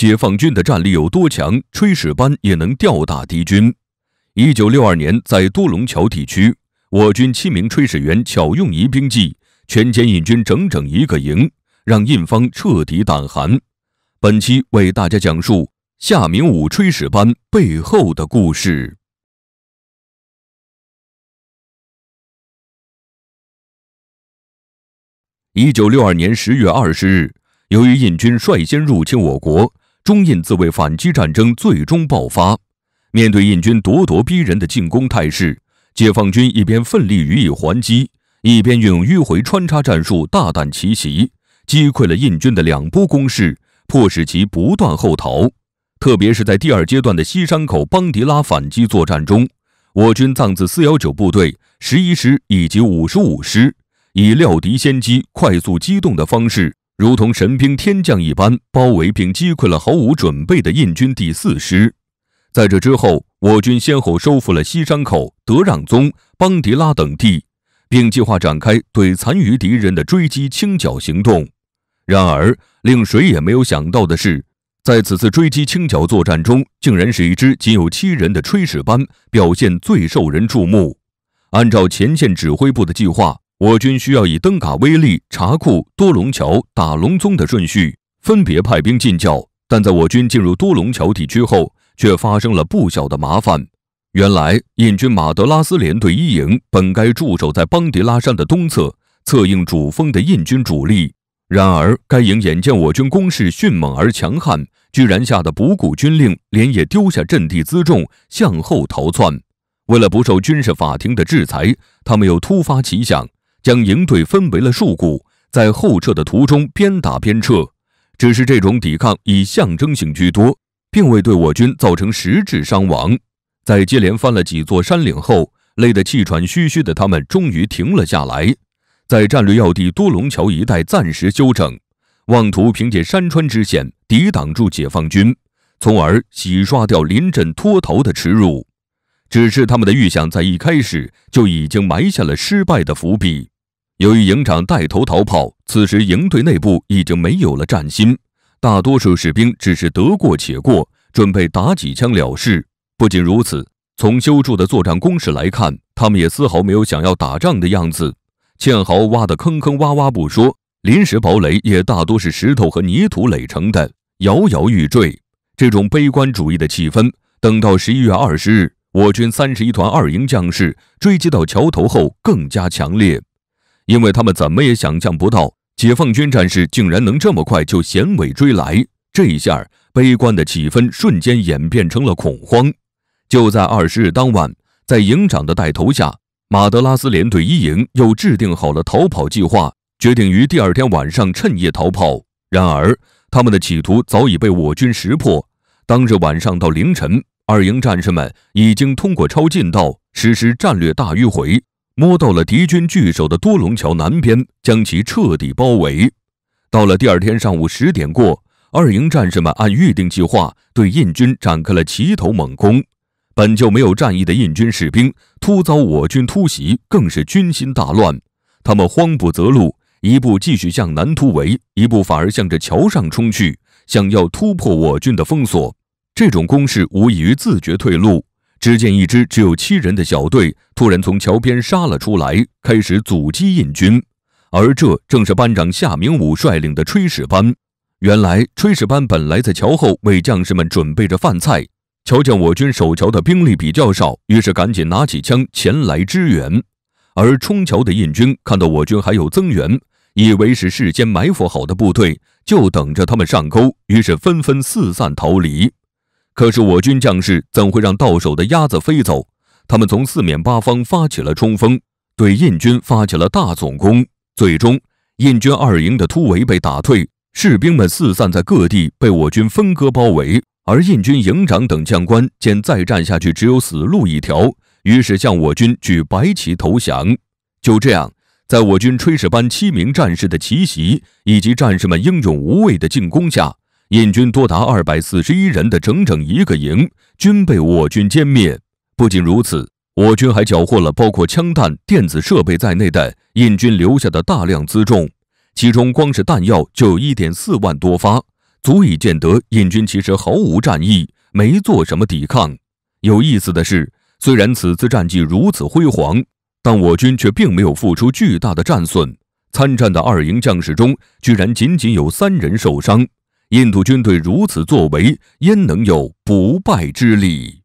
解放军的战力有多强？炊事班也能吊打敌军。一九六二年，在多隆桥地区，我军七名炊事员巧用疑兵计，全歼印军整整一个营，让印方彻底胆寒。本期为大家讲述夏明武炊事班背后的故事。一九六二年十月二十日，由于印军率先入侵我国。中印自卫反击战争最终爆发。面对印军咄咄逼人的进攻态势，解放军一边奋力予以还击，一边运用迂回穿插战术，大胆奇袭，击溃了印军的两波攻势，迫使其不断后逃。特别是在第二阶段的西山口邦迪拉反击作战中，我军藏自四幺九部队十一师以及五十五师，以料敌先机、快速机动的方式。如同神兵天降一般，包围并击溃了毫无准备的印军第四师。在这之后，我军先后收复了西山口、德让宗、邦迪拉等地，并计划展开对残余敌人的追击清剿行动。然而，令谁也没有想到的是，在此次追击清剿作战中，竟然是一支仅有七人的炊事班表现最受人注目。按照前线指挥部的计划。我军需要以登嘎威利、查库、多隆桥、打隆宗的顺序，分别派兵进剿。但在我军进入多隆桥地区后，却发生了不小的麻烦。原来，印军马德拉斯联队一营本该驻守在邦迪拉山的东侧，策应主峰的印军主力。然而，该营眼见我军攻势迅猛而强悍，居然吓得不顾军令，连夜丢下阵地辎重，向后逃窜。为了不受军事法庭的制裁，他们又突发奇想。将营队分为了数股，在后撤的途中边打边撤，只是这种抵抗以象征性居多，并未对我军造成实质伤亡。在接连翻了几座山岭后，累得气喘吁吁的他们终于停了下来，在战略要地多龙桥一带暂时休整，妄图凭借山川之险抵挡住解放军，从而洗刷掉临阵脱逃的耻辱。只是他们的预想在一开始就已经埋下了失败的伏笔。由于营长带头逃跑，此时营队内部已经没有了战心，大多数士兵只是得过且过，准备打几枪了事。不仅如此，从修筑的作战工事来看，他们也丝毫没有想要打仗的样子。堑壕挖得坑坑洼洼不说，临时堡垒也大多是石头和泥土垒成的，摇摇欲坠。这种悲观主义的气氛，等到十一月二十日，我军三十一团二营将士追击到桥头后，更加强烈。因为他们怎么也想象不到，解放军战士竟然能这么快就衔尾追来。这一下，悲观的气氛瞬间演变成了恐慌。就在二十日当晚，在营长的带头下，马德拉斯联队一营又制定好了逃跑计划，决定于第二天晚上趁夜逃跑。然而，他们的企图早已被我军识破。当日晚上到凌晨，二营战士们已经通过抄近道实施战略大迂回。摸到了敌军据守的多龙桥南边，将其彻底包围。到了第二天上午十点过，二营战士们按预定计划对印军展开了齐头猛攻。本就没有战意的印军士兵突遭我军突袭，更是军心大乱。他们慌不择路，一步继续向南突围，一步反而向着桥上冲去，想要突破我军的封锁。这种攻势无异于自绝退路。只见一支只有七人的小队突然从桥边杀了出来，开始阻击印军，而这正是班长夏明武率领的炊事班。原来炊事班本来在桥后为将士们准备着饭菜，瞧见我军守桥的兵力比较少，于是赶紧拿起枪前来支援。而冲桥的印军看到我军还有增援，以为是事先埋伏好的部队，就等着他们上钩，于是纷纷四散逃离。可是我军将士怎会让到手的鸭子飞走？他们从四面八方发起了冲锋，对印军发起了大总攻。最终，印军二营的突围被打退，士兵们四散在各地，被我军分割包围。而印军营长等将官见再战下去只有死路一条，于是向我军举白旗投降。就这样，在我军炊事班七名战士的奇袭以及战士们英勇无畏的进攻下。印军多达二百四十一人的整整一个营均被我军歼灭。不仅如此，我军还缴获了包括枪弹、电子设备在内的印军留下的大量辎重，其中光是弹药就有一点四万多发，足以见得印军其实毫无战意，没做什么抵抗。有意思的是，虽然此次战绩如此辉煌，但我军却并没有付出巨大的战损。参战的二营将士中，居然仅仅有三人受伤。印度军队如此作为，焉能有不败之理？